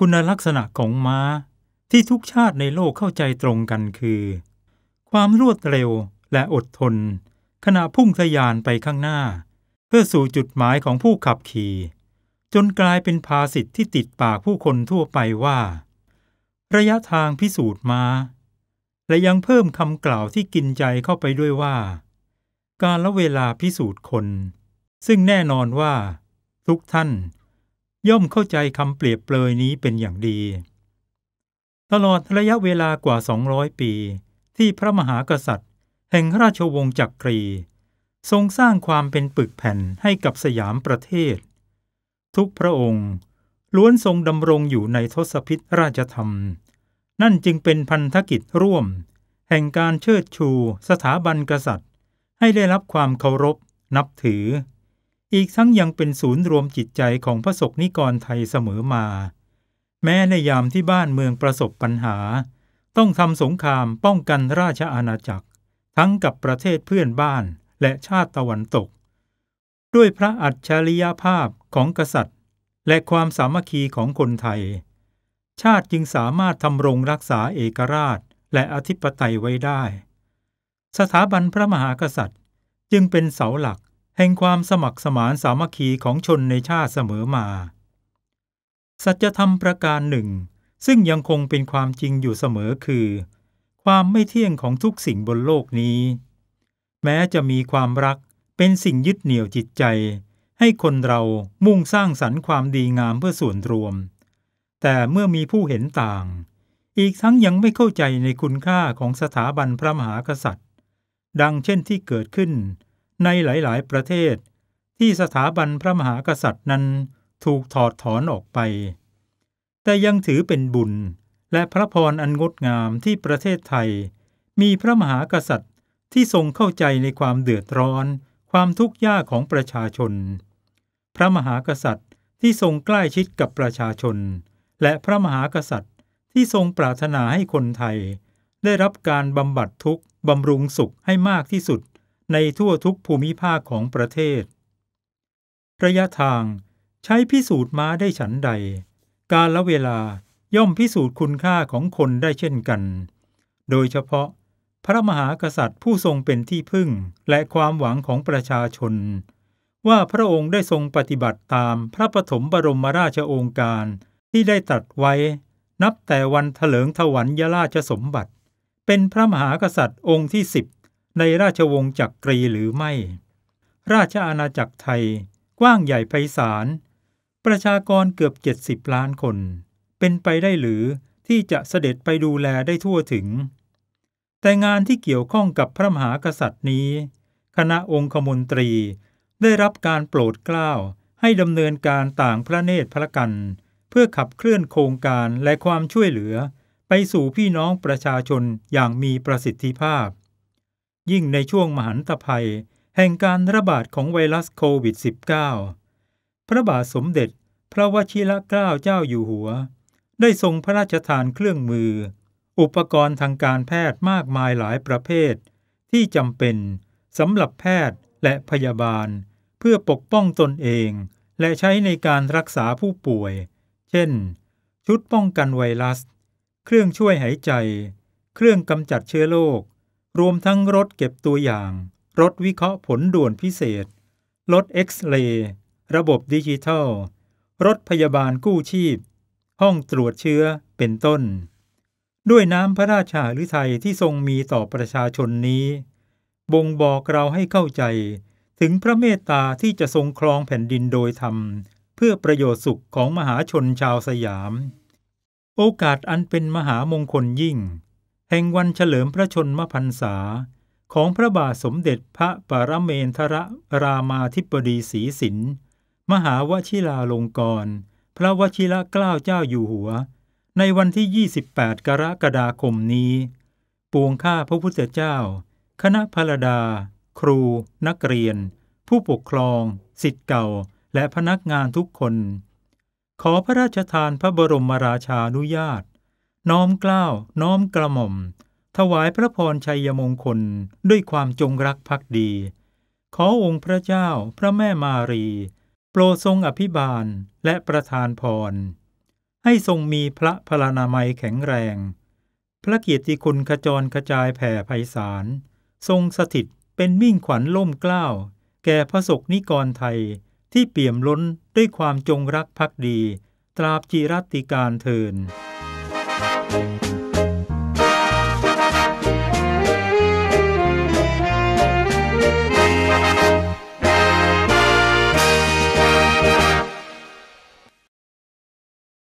คุณลักษณะของม้าที่ทุกชาติในโลกเข้าใจตรงกันคือ ความรวดเร็วและอดทนขณะพุ่งทะยานไปข้างหน้าเพื่อสู่จุดหมายของผู้ขับขี่ จนกลายเป็นภาษิตที่ติดปากผู้คนทั่วไปว่า ระยะทางพิสูจน์มา และยังเพิ่มคำกล่าวที่กินใจเข้าไปด้วยว่า การละเวลาพิสูจน์คน ซึ่งแน่นอนว่า ทุกท่านย่อมเข้าใจคำเปรียบเปรยนี้เป็นอย่างดี ตลอดระยะเวลากว่า 200 ปี ที่พระมหากษัตริย์ แห่งราชวงศ์จักรี ทรงสร้างความเป็นปึกแผ่นให้กับสยามประเทศ ทุกพระองค์ ล้วนทรงดำรงอยู่ในทศพิธราชธรรม นั่นจึงเป็นพันธกิจร่วม แห่งการเชิดชูสถาบันกษัตริย์ ให้ได้รับความเคารพ นับถืออีกทั้งยังเป็นศูนย์รวมจิตใจของพระสกนิกรไทยเสมอมา แม้ในยามที่บ้านเมืองประสบปัญหา ต้องทำสงครามป้องกันราชอาณาจักรทั้งกับประเทศเพื่อนบ้านและชาติตะวันตก ด้วยพระอัจฉริยภาพของกษัตริย์ และความสามัคคีของคนไทย ชาติจึงสามารถทำรงรักษาเอกราชและอธิปไตยไว้ได้ สถาบันพระมหากษัตริย์จึงเป็นเสาหลักแห่งความสมัครสมานสามัคคีของชนในชาติเสมอมา สัจธรรมประการหนึ่ง ซึ่งยังคงเป็นความจริงอยู่เสมอคือ ความไม่เที่ยงของทุกสิ่งบนโลกนี้ แม้จะมีความรักเป็นสิ่งยึดเหนี่ยวจิตใจ ให้คนเรามุ่งสร้างสรรค์ความดีงามเพื่อส่วนรวม แต่เมื่อมีผู้เห็นต่าง อีกทั้งยังไม่เข้าใจในคุณค่าของสถาบันพระมหากษัตริย์ ดังเช่นที่เกิดขึ้นในหลายๆประเทศที่สถาบันพระมหากษัตริย์นั้นถูกถอดถอนออกไป แต่ยังถือเป็นบุญและพระพรอันงดงามที่ประเทศไทย มีพระมหากษัตริย์ที่ทรงเข้าใจในความเดือดร้อน ความทุกข์ยากของประชาชน พระมหากษัตริย์ที่ทรงใกล้ชิดกับประชาชน และพระมหากษัตริย์ที่ทรงปรารถนาให้คนไทย ได้รับการบำบัดทุกข์บำรุงสุขให้มากที่สุดในทั่วทุกภูมิภาคของประเทศ ระยะทางใช้พิสูจน์ม้าได้ฉันใด กาลเวลาย่อมพิสูจน์คุณค่าของคนได้เช่นกัน โดยเฉพาะ พระมหากษัตริย์ผู้ทรงเป็นที่พึ่งและความหวังของประชาชน ว่าพระองค์ได้ทรงปฏิบัติตามพระปฐมบรมราชโองการที่ได้ตัดไว้ นับแต่วันเถลิงถวัลยราชสมบัติ เป็นพระมหากษัตริย์องค์ที่สิบในราชวงศ์จักกรีหรือไม่ ราชอาณาจักรไทยกว้างใหญ่ไพศาล ประชากรเกือบ 70 ล้านคน เป็นไปได้หรือที่จะเสด็จไปดูแลได้ทั่วถึง แต่งานที่เกี่ยวข้องกับพระมหากษัตริย์นี้ คณะองคมนตรี ได้รับการโปรดเกล้าให้ดำเนินการต่างพระเนตรพระกัน เพื่อขับเคลื่อนโครงการและความช่วยเหลือ ไปสู่พี่น้องประชาชนอย่างมีประสิทธิภาพยิ่งในช่วงมหันตภัยแห่งการระบาดของไวรัสโควิด -19 พระบาทสมเด็จ พระวชิรเกล้าเจ้าอยู่หัว ได้ทรงพระราชทานเครื่องมือ อุปกรณ์ทางการแพทย์มากมายหลายประเภท ที่จำเป็นสำหรับแพทย์และพยาบาลเพื่อปกป้องตนเอง และใช้ในการรักษาผู้ป่วย เช่น ชุดป้องกันไวรัส เครื่องช่วยหายใจ เครื่องกำจัดเชื้อโรครวมทั้งรถเก็บตัวอย่าง รถวิเคราะห์ผลด่วนพิเศษ รถเอ็กซเรย์ระบบดิจิทัล รถพยาบาลกู้ชีพ ห้องตรวจเชื้อเป็นต้น ด้วยน้ำพระราชาหรือไทยที่ทรงมีต่อประชาชนนี้ บ่งบอกเราให้เข้าใจ ถึงพระเมตตาที่จะทรงครองแผ่นดินโดยธรรม เพื่อประโยชน์สุขของมหาชนชาวสยาม โอกาสอันเป็นมหามงคลยิ่งแห่งวันเฉลิมพระชนมพรรษา ของพระบาทสมเด็จพระปรเมนทรรามาธิบดีศรีสิน มหาวชิราลงกร พระวชิระเกล้าเจ้าอยู่หัว ในวันที่ 28 กรกฎาคมนี้ ปวงข้าพระพุทธเจ้า คณะพรดา ครู นักเรียน ผู้ปกครอง สิทธิ์เก่าและพนักงานทุกคน ขอพระราชทานพระบรมราชานุญาตน้อมกล้าวน้อมกระหม่อม ถวายพระพรชัยมงคลด้วยความจงรักภักดี ขอองค์พระเจ้า พระแม่มารี โปรดทรงอภิบาลและประทานพร ให้ทรงมีพระพลานามัยแข็งแรง พระเกียรติคุณขจรกระจายแผ่ไพศาล ทรงสถิตเป็นมิ่งขวัญล่มกล้าว แก่พระศกนิกรไทยที่เปี่ยมล้นด้วยความจงรักภักดี ตราบจิรัติการเทิน